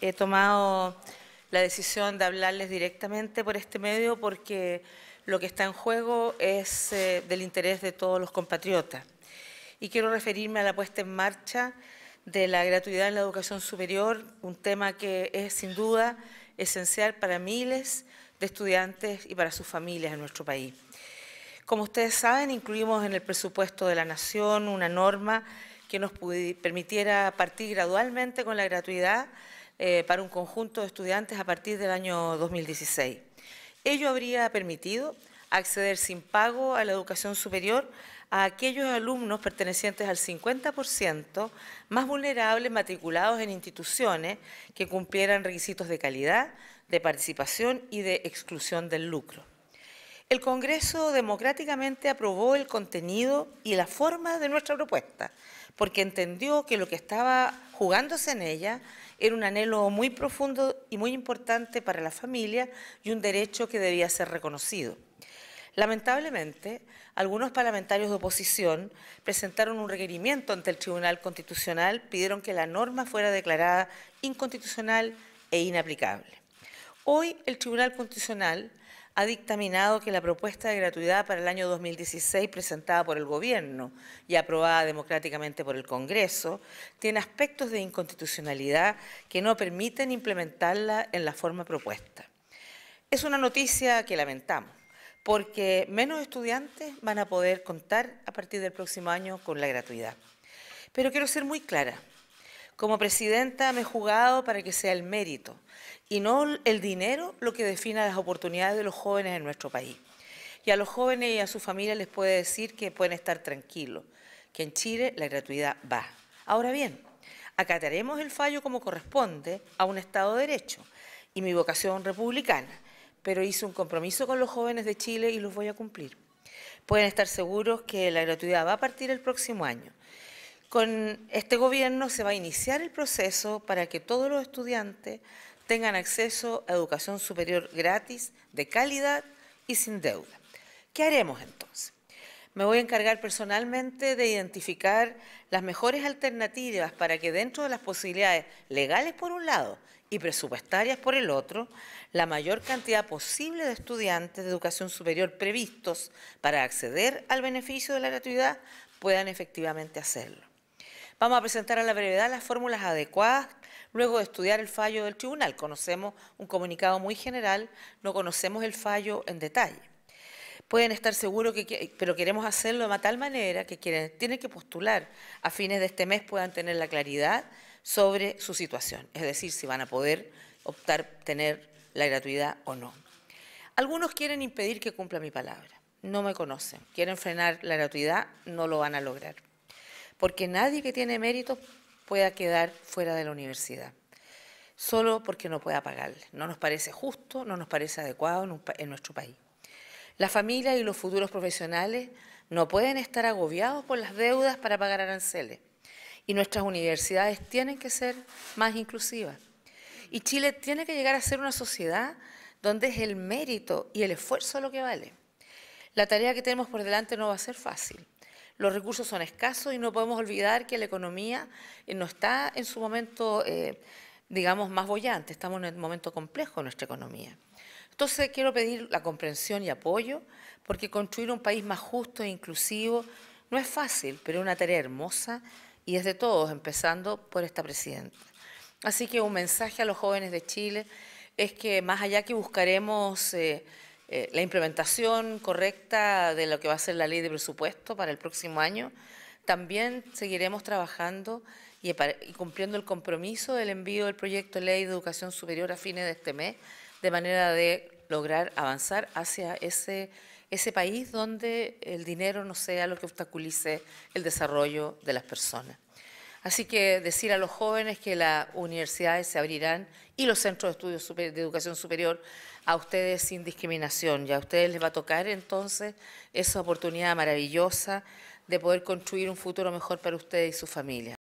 he tomado la decisión de hablarles directamente por este medio porque lo que está en juego es eh, del interés de todos los compatriotas. Y quiero referirme a la puesta en marcha de la gratuidad en la educación superior, un tema que es sin duda esencial para miles de estudiantes y para sus familias en nuestro país. Como ustedes saben, incluimos en el presupuesto de la Nación una norma que nos permitiera partir gradualmente con la gratuidad eh, para un conjunto de estudiantes a partir del año 2016. Ello habría permitido acceder sin pago a la educación superior a aquellos alumnos pertenecientes al 50% más vulnerables matriculados en instituciones que cumplieran requisitos de calidad, de participación y de exclusión del lucro el Congreso democráticamente aprobó el contenido y la forma de nuestra propuesta, porque entendió que lo que estaba jugándose en ella era un anhelo muy profundo y muy importante para la familia y un derecho que debía ser reconocido. Lamentablemente, algunos parlamentarios de oposición presentaron un requerimiento ante el Tribunal Constitucional, pidieron que la norma fuera declarada inconstitucional e inaplicable. Hoy el Tribunal Constitucional ha dictaminado que la propuesta de gratuidad para el año 2016 presentada por el Gobierno y aprobada democráticamente por el Congreso tiene aspectos de inconstitucionalidad que no permiten implementarla en la forma propuesta. Es una noticia que lamentamos porque menos estudiantes van a poder contar a partir del próximo año con la gratuidad. Pero quiero ser muy clara, como presidenta me he jugado para que sea el mérito y no el dinero lo que defina las oportunidades de los jóvenes en nuestro país. Y a los jóvenes y a sus familias les puedo decir que pueden estar tranquilos, que en Chile la gratuidad va. Ahora bien, acataremos el fallo como corresponde a un Estado de Derecho y mi vocación republicana, pero hice un compromiso con los jóvenes de Chile y los voy a cumplir. Pueden estar seguros que la gratuidad va a partir el próximo año con este gobierno se va a iniciar el proceso para que todos los estudiantes tengan acceso a educación superior gratis, de calidad y sin deuda. ¿Qué haremos entonces? Me voy a encargar personalmente de identificar las mejores alternativas para que dentro de las posibilidades legales por un lado y presupuestarias por el otro, la mayor cantidad posible de estudiantes de educación superior previstos para acceder al beneficio de la gratuidad puedan efectivamente hacerlo. Vamos a presentar a la brevedad las fórmulas adecuadas luego de estudiar el fallo del tribunal. Conocemos un comunicado muy general, no conocemos el fallo en detalle. Pueden estar seguros, que, pero queremos hacerlo de tal manera que quienes tienen que postular a fines de este mes puedan tener la claridad sobre su situación, es decir, si van a poder optar tener la gratuidad o no. Algunos quieren impedir que cumpla mi palabra, no me conocen, quieren frenar la gratuidad, no lo van a lograr porque nadie que tiene méritos pueda quedar fuera de la universidad, solo porque no pueda pagarle. No nos parece justo, no nos parece adecuado en, nuestro país. La familia y los futuros profesionales no pueden estar agobiados por las deudas para pagar aranceles. Y nuestras universidades tienen que ser más inclusivas. Y Chile tiene que llegar a ser una sociedad donde es el mérito y el esfuerzo lo que vale. La tarea que tenemos por delante no va a ser fácil los recursos son escasos y no podemos olvidar que la economía eh, no está en su momento, eh, digamos, más bollante, estamos en un momento complejo en nuestra economía. Entonces quiero pedir la comprensión y apoyo, porque construir un país más justo e inclusivo no es fácil, pero es una tarea hermosa y es de todos, empezando por esta presidenta. Así que un mensaje a los jóvenes de Chile es que más allá que buscaremos... Eh, eh, la implementación correcta de lo que va a ser la ley de presupuesto para el próximo año, también seguiremos trabajando y, cumpliendo el compromiso del envío del proyecto de ley de educación superior a fines de este mes, de manera de lograr avanzar hacia ese país donde el dinero no sea lo que obstaculice el desarrollo de las personas. Así que decir a los jóvenes que las universidades se abrirán y los centros de estudios de educación superior a ustedes sin discriminación. Y a ustedes les va a tocar entonces esa oportunidad maravillosa de poder construir un futuro mejor para ustedes y su familia.